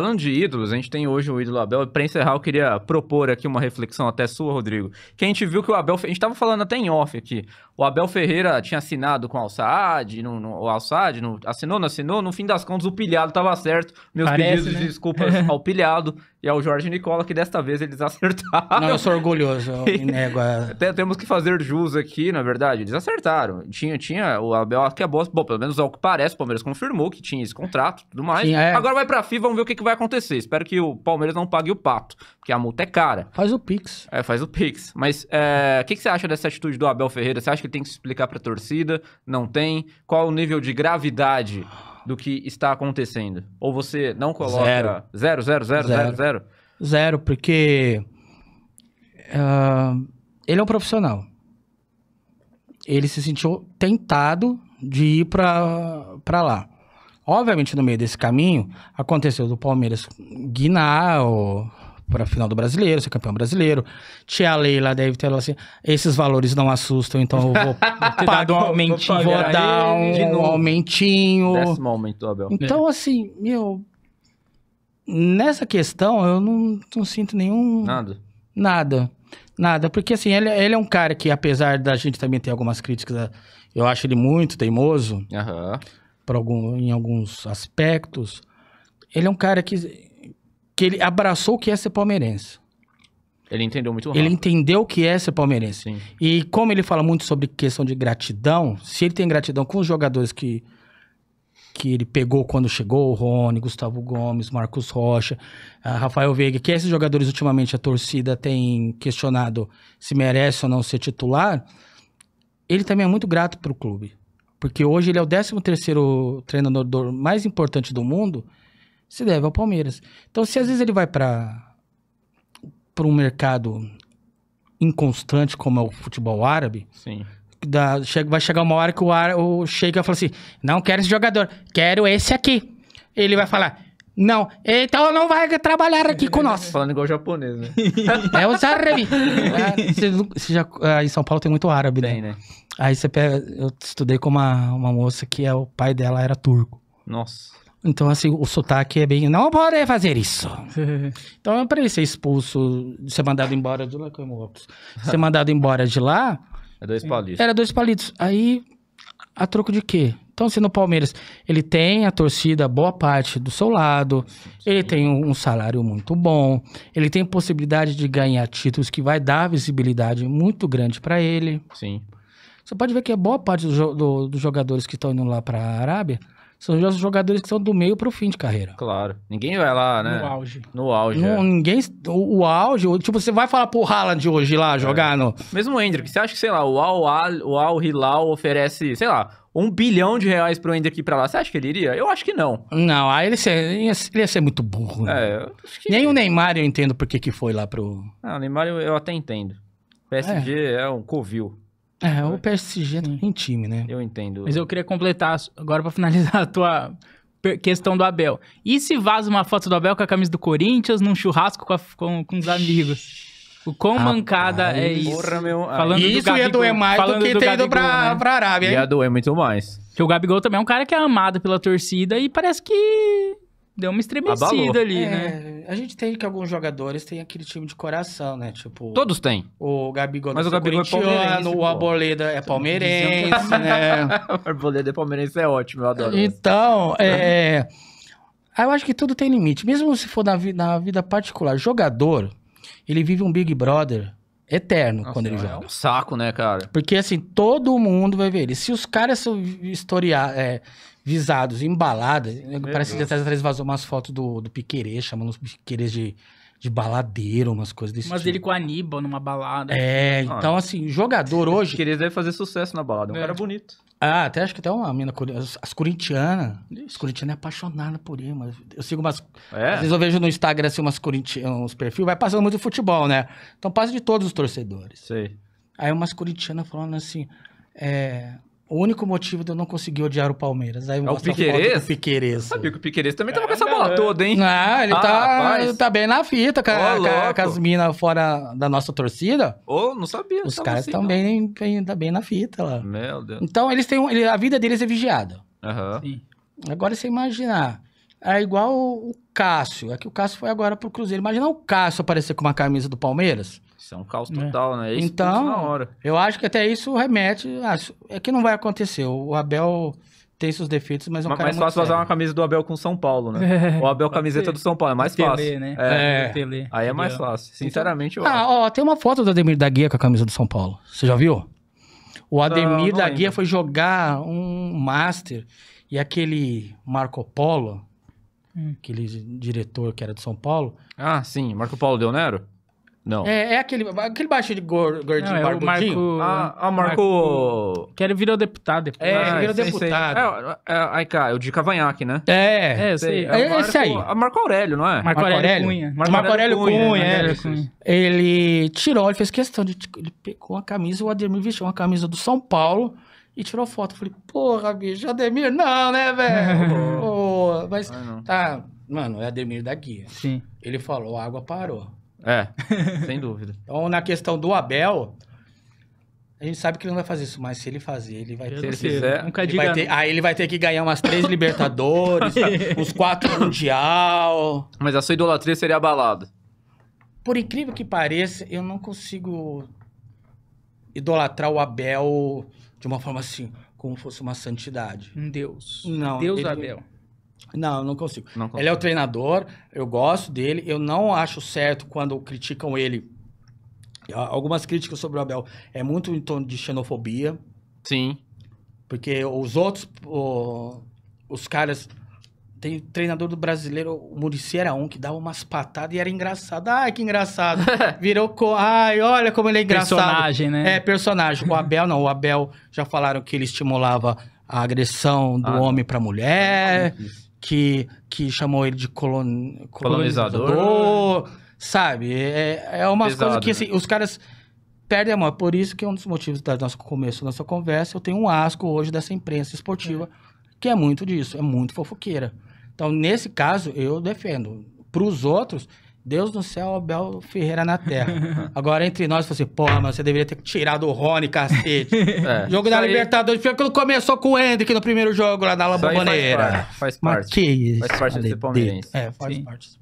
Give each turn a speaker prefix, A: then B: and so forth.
A: Falando de ídolos, a gente tem hoje o ídolo Abel. Para encerrar, eu queria propor aqui uma reflexão até sua, Rodrigo. Que a gente viu que o Abel. A gente estava falando até em off aqui. O Abel Ferreira tinha assinado com o Al-Saad, o Al-Saad assinou, não assinou. No fim das contas, o pilhado estava certo. Meus Parece, pedidos né? de desculpas ao pilhado e ao Jorge Nicola, que desta vez eles acertaram. Não, eu sou
B: orgulhoso, eu nego a...
A: Temos que fazer jus aqui, na verdade. Eles acertaram. Tinha, tinha o Abel que é boa. Bom, pelo menos ao que parece, o Palmeiras confirmou que tinha esse contrato e tudo mais. Sim, é. Agora vai pra fifa, vamos ver o que, que vai acontecer. Espero que o Palmeiras não pague o pato, porque a multa é cara. Faz o Pix. É, faz o Pix. Mas é, o é, que, que você acha dessa atitude do Abel Ferreira? Você acha acha que tem que explicar para a torcida? Não tem? Qual o nível de gravidade do que está acontecendo? Ou você não coloca... Zero. Zero, zero, zero, zero, zero?
B: Zero, porque... Uh, ele é um profissional. Ele se sentiu tentado de ir para lá. Obviamente, no meio desse caminho, aconteceu do Palmeiras guinar o para a final do brasileiro, ser campeão brasileiro. Tia Leila deve ter assim: esses valores não assustam, então eu vou
A: pagar um aumentinho,
B: vou, dar um, um aumentinho. Décimo Abel. Então, é. assim, meu. Nessa questão, eu não, não sinto nenhum. Nada. Nada. Nada, porque assim, ele, ele é um cara que, apesar da gente também ter algumas críticas, eh, eu acho ele muito teimoso uhum. algum, em alguns aspectos. Ele é um cara que que ele abraçou o que é ser palmeirense.
A: Ele entendeu muito rápido. Ele
B: entendeu o que é ser palmeirense. Sim. E como ele fala muito sobre questão de gratidão, se ele tem gratidão com os jogadores que, que ele pegou quando chegou, Rony, Gustavo Gomes, Marcos Rocha, Rafael Veiga, que esses jogadores ultimamente a torcida tem questionado se merece ou não ser titular, ele também é muito grato para o clube. Porque hoje ele é o 13º treinador mais importante do mundo se deve ao Palmeiras. Então, se às vezes ele vai para para um mercado inconstante como é o futebol árabe, Sim. Da, chega, vai chegar uma hora que o, ar, o Sheik vai falar assim: não quero esse jogador, quero esse aqui. Ele vai falar: não, então não vai trabalhar aqui com nós. Falando igual japonês, né? é os árabes. Ah, em São Paulo tem muito árabe, né? tem, né? né? Aí você pega. Eu estudei com uma, uma moça que é, o pai dela era turco. Nossa. Então, assim, o sotaque é bem. Não pode fazer isso. então, para ele ser expulso, ser mandado embora de lá, como é Ser mandado embora de lá.
A: É dois palitos. Era
B: dois palitos. Aí, a troco de quê? Então, se no Palmeiras ele tem a torcida boa parte do seu lado, sim, sim. ele tem um salário muito bom, ele tem possibilidade de ganhar títulos que vai dar visibilidade muito grande para ele. Sim. Você pode ver que a boa parte do, do, dos jogadores que estão indo lá para a Arábia são os jogadores que são do meio pro fim de carreira. Claro.
A: Ninguém vai lá, né? No
B: auge. No auge. é. Ninguém. O, o, auge, tipo, você vai falar pro Haaland hoje lá é. jogar é. no.
A: Mesmo o Hendrick, você acha que, sei lá, o Al, o Al Hilal oferece, sei lá, um bilhão de reais pro Hendrick ir pra lá. Você acha que ele iria? Eu acho que não.
B: Não, aí ele, ser, ele, ia, ele ia ser muito burro. Né? É, que... Nem o Neymar eu entendo por que, que foi lá pro.
A: Ah, o Neymar eu, eu até entendo. PSG é, é um covil.
B: É, né? o PSG não tem time, né? Eu entendo. Mas eu
A: queria completar, agora para finalizar a tua questão do Abel. E se vaza uma foto do Abel com a camisa do Corinthians num churrasco com, a, com, com os amigos? O quão Rapaz, mancada é isso? Porra, meu... Falando ah, isso do Gabigol, ia doer mais falando do que do ter Gabigol, ido pra, né? pra Arábia. Hein? Ia doer muito mais. Porque o Gabigol também é um cara que é amado pela torcida e parece que
B: deu uma estremecida Abalou. ali, né? é, né? A gente tem que alguns jogadores têm aquele time de coração, né? Tipo. Todos têm. O Gabigol Mas o Gabigol é palmeirense. O Arboleda é palmeirense, né? o
A: Arboleda é palmeirense, é ótimo, eu adoro. Então,
B: é, é. eu acho que tudo tem limite. Mesmo se for na, vi na vida particular, jogador, ele vive um Big Brother eterno Nossa, quando ele joga. É um saco, né, cara? Porque assim, todo mundo vai ver ele. Se os caras são historiados, é, visados, embaladas, parece que atrás vazou umas fotos do, do Piquerê, chamando os Piquerês de, de baladeiro, umas coisas desse Mas tipo. ele
A: com a Aníbal numa balada. É, ah. então
B: assim, jogador hoje... Piquerês deve fazer sucesso na balada, é um é. cara bonito. Ah, até acho que até uma mina as corintianas. As corintianas é apaixonada por ele, mas eu sigo umas. É. Às vezes eu vejo no Instagram assim, umas corintianas, uns perfis, vai passando muito de futebol, né? Então passa de todos os torcedores. Sei. Aí umas corintianas falando assim. É, o único motivo de eu não conseguir odiar o Palmeiras. Aí eu é o Piqueires?
A: O Piqueires. Sabia que o Piqueires também tava é, com essa é, bola é. toda, hein? Ah, ele ah, tá, tá
B: bem na fita, cara. Oh, com as minas fora da nossa torcida. oh, não sabia. Os caras assim, também bem, bem, na fita lá. Meu Deus. Então, eles têm, a vida deles é vigiada. Aham. Uhum. Agora, você imaginar. É igual o Cássio. É que o Cássio foi agora pro Cruzeiro. Imagina o Cássio aparecer com uma camisa do Palmeiras. Isso é um caos né? total, né?
A: né? então,
B: eu acho que até isso remete. acho É que não vai acontecer. O Abel tem seus defeitos, mas é um mas, cara mais fácil usar uma
A: camisa do Abel com São Paulo, né? o Abel camiseta do São Paulo, é mais fácil. Tele, né? É, é. Tele.
B: Aí é mais fácil. Então, Sinceramente, eu Ah, ó, tem uma foto do Ademir da Guia com a camisa do São Paulo. Você já viu? O Ademir não, não da Guia foi jogar um Master e aquele Marco Polo, hum. aquele diretor que era de São Paulo. Ah, sim, Marco Polo Deonero? Não. É, é aquele, aquele baixo de gordinho, não, é Marco, ah, ah, Marco... Marco...
A: Que ele virou deputado depois. É, ah, ele virou deputado. É, é, é aí, é o de Cavanhaque, né? É. É, é sei. É, é, Marco, esse aí. Marco Aurélio, não é? Marco, Marco Aurélio Cunha. Marco, Marco Aurélio Cunha, Cunha, é. Aurélio Cunha.
B: Ele tirou, ele fez questão, de, ele pegou a camisa, o Ademir vestiu uma camisa do São Paulo e tirou foto. Eu falei, porra, bicho, Ademir não, né, velho? oh, mas, tá, mano, é Ademir daqui. Sim. Ele falou, a água parou.
A: É, sem dúvida.
B: Então, na questão do Abel, a gente sabe que ele não vai fazer isso, mas se ele fazer, ele vai ter. Se fizer, nunca ele diga... ter, né? aí ele vai ter que ganhar umas três Libertadores, uns quatro Mundial. Mas a sua idolatria seria abalada. Por incrível que pareça, eu não consigo idolatrar o Abel de uma forma assim, como fosse uma santidade. Um Deus. Não. Deus ele, Abel. Não, não consigo. não consigo. Ele é o treinador, eu gosto dele, eu não acho certo quando criticam ele. Algumas críticas sobre o Abel é muito em torno de xenofobia. Sim. Porque os outros, o, os caras. Tem treinador do brasileiro, o Murici era um que dava umas patadas e era engraçado. Ai, que engraçado. Virou. Co... Ai, olha como ele é engraçado. Personagem, né? É, personagem. O Abel, não. O Abel, já falaram que ele estimulava a agressão do ah, homem para mulher. É que, que chamou ele de colon, colonizador. colonizador. Sabe? É, é uma coisa que né? assim, né? os caras perdem a mão. É por isso que é um dos motivos do nosso começo da nossa conversa. Eu tenho um asco hoje dessa imprensa esportiva, é. que é muito disso, é muito fofoqueira. Então, nesse caso, eu defendo. Para os outros, Deus no céu, Abel Ferreira na terra. Agora, entre nós, você, assim, porra, mas você deveria ter tirado o Rony, cacete. É. Jogo da aí... Libertadores, porque aquilo começou com o Hendrick no primeiro jogo lá da Lamboneira. Faz, faz parte. Faz parte, mas que isso, faz parte desse Palmeirense. É, faz Sim. parte.